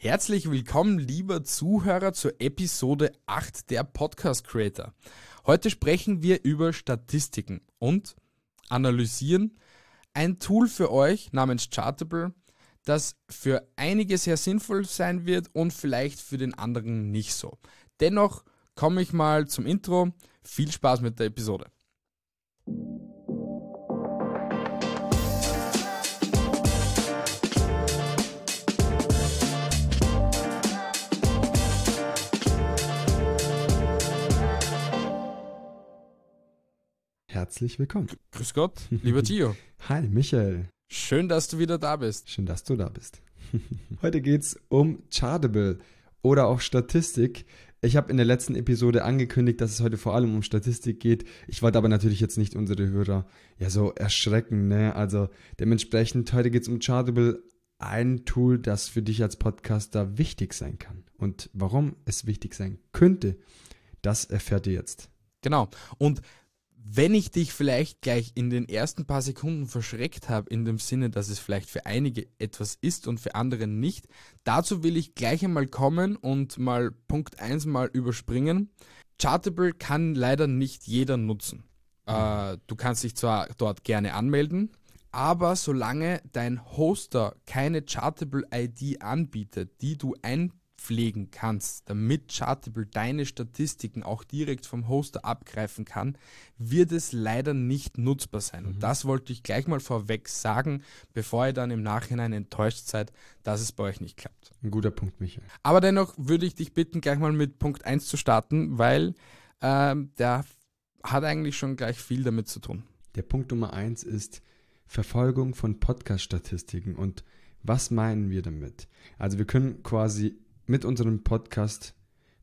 Herzlich willkommen, lieber Zuhörer, zur Episode 8 der Podcast Creator. Heute sprechen wir über Statistiken und analysieren ein Tool für euch namens Chartable, das für einige sehr sinnvoll sein wird und vielleicht für den anderen nicht so. Dennoch komme ich mal zum Intro. Viel Spaß mit der Episode. Herzlich willkommen. Grüß Gott, lieber Gio. Hi, Michael. Schön, dass du wieder da bist. Schön, dass du da bist. Heute geht's um Chartable oder auch Statistik. Ich habe in der letzten Episode angekündigt, dass es heute vor allem um Statistik geht. Ich wollte aber natürlich jetzt nicht unsere Hörer ja so erschrecken, ne? Also dementsprechend heute geht es um Chartable, ein Tool, das für dich als Podcaster wichtig sein kann. Und warum es wichtig sein könnte, das erfährt ihr jetzt. Genau. Und wenn ich dich vielleicht gleich in den ersten paar Sekunden verschreckt habe, in dem Sinne, dass es vielleicht für einige etwas ist und für andere nicht, dazu will ich gleich einmal kommen und mal Punkt 1 mal überspringen. Chartable kann leider nicht jeder nutzen. Mhm. Äh, du kannst dich zwar dort gerne anmelden, aber solange dein Hoster keine Chartable ID anbietet, die du ein pflegen kannst, damit Chartable deine Statistiken auch direkt vom Hoster abgreifen kann, wird es leider nicht nutzbar sein. Mhm. Und das wollte ich gleich mal vorweg sagen, bevor ihr dann im Nachhinein enttäuscht seid, dass es bei euch nicht klappt. Ein guter Punkt, Michael. Aber dennoch würde ich dich bitten, gleich mal mit Punkt 1 zu starten, weil äh, der hat eigentlich schon gleich viel damit zu tun. Der Punkt Nummer 1 ist Verfolgung von Podcast-Statistiken und was meinen wir damit? Also wir können quasi mit unserem Podcast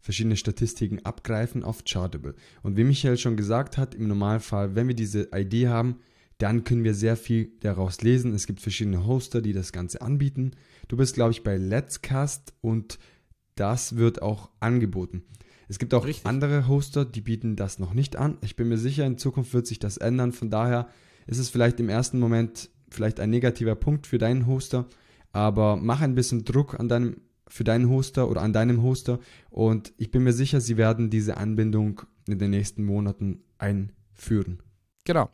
verschiedene Statistiken abgreifen auf Chartable. Und wie Michael schon gesagt hat, im Normalfall, wenn wir diese ID haben, dann können wir sehr viel daraus lesen. Es gibt verschiedene Hoster, die das Ganze anbieten. Du bist, glaube ich, bei Let's Cast und das wird auch angeboten. Es gibt auch Richtig. andere Hoster, die bieten das noch nicht an. Ich bin mir sicher, in Zukunft wird sich das ändern. Von daher ist es vielleicht im ersten Moment vielleicht ein negativer Punkt für deinen Hoster. Aber mach ein bisschen Druck an deinem für deinen Hoster oder an deinem Hoster. Und ich bin mir sicher, sie werden diese Anbindung in den nächsten Monaten einführen. Genau.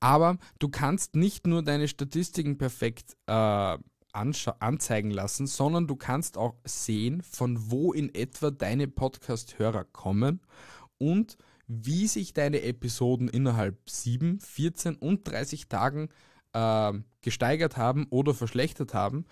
Aber du kannst nicht nur deine Statistiken perfekt äh, anzeigen lassen, sondern du kannst auch sehen, von wo in etwa deine Podcast-Hörer kommen und wie sich deine Episoden innerhalb 7, 14 und 30 Tagen verändern äh, gesteigert haben oder verschlechtert haben,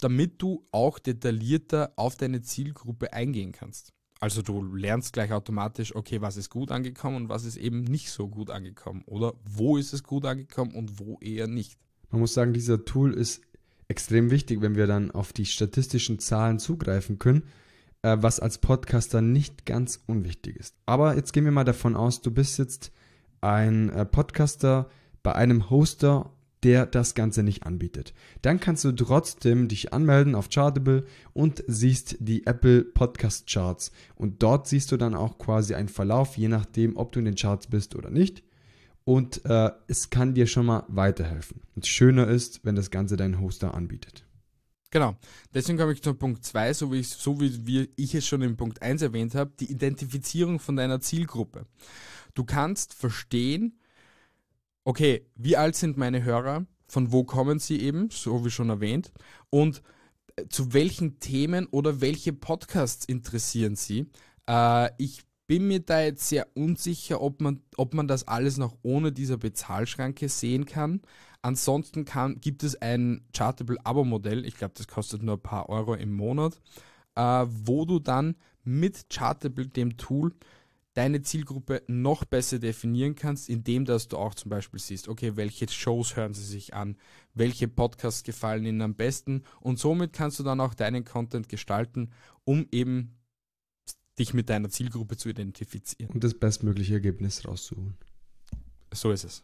damit du auch detaillierter auf deine Zielgruppe eingehen kannst. Also du lernst gleich automatisch, okay, was ist gut angekommen und was ist eben nicht so gut angekommen oder wo ist es gut angekommen und wo eher nicht. Man muss sagen, dieser Tool ist extrem wichtig, wenn wir dann auf die statistischen Zahlen zugreifen können, äh, was als Podcaster nicht ganz unwichtig ist. Aber jetzt gehen wir mal davon aus, du bist jetzt ein äh, Podcaster bei einem Hoster der das Ganze nicht anbietet. Dann kannst du trotzdem dich anmelden auf Chartable und siehst die Apple Podcast Charts. Und dort siehst du dann auch quasi einen Verlauf, je nachdem, ob du in den Charts bist oder nicht. Und äh, es kann dir schon mal weiterhelfen. Und schöner ist, wenn das Ganze dein Hoster anbietet. Genau. Deswegen komme ich zu Punkt 2, so, wie ich, so wie wir, ich es schon in Punkt 1 erwähnt habe, die Identifizierung von deiner Zielgruppe. Du kannst verstehen, okay, wie alt sind meine Hörer? Von wo kommen sie eben? So wie schon erwähnt. Und äh, zu welchen Themen oder welche Podcasts interessieren sie? Äh, ich bin mir da jetzt sehr unsicher, ob man, ob man das alles noch ohne dieser Bezahlschranke sehen kann. Ansonsten kann, gibt es ein Chartable-Abo-Modell, ich glaube, das kostet nur ein paar Euro im Monat, äh, wo du dann mit Chartable, dem Tool, deine Zielgruppe noch besser definieren kannst, indem dass du auch zum Beispiel siehst, okay, welche Shows hören sie sich an, welche Podcasts gefallen ihnen am besten und somit kannst du dann auch deinen Content gestalten, um eben dich mit deiner Zielgruppe zu identifizieren. Und das bestmögliche Ergebnis rauszuholen. So ist es.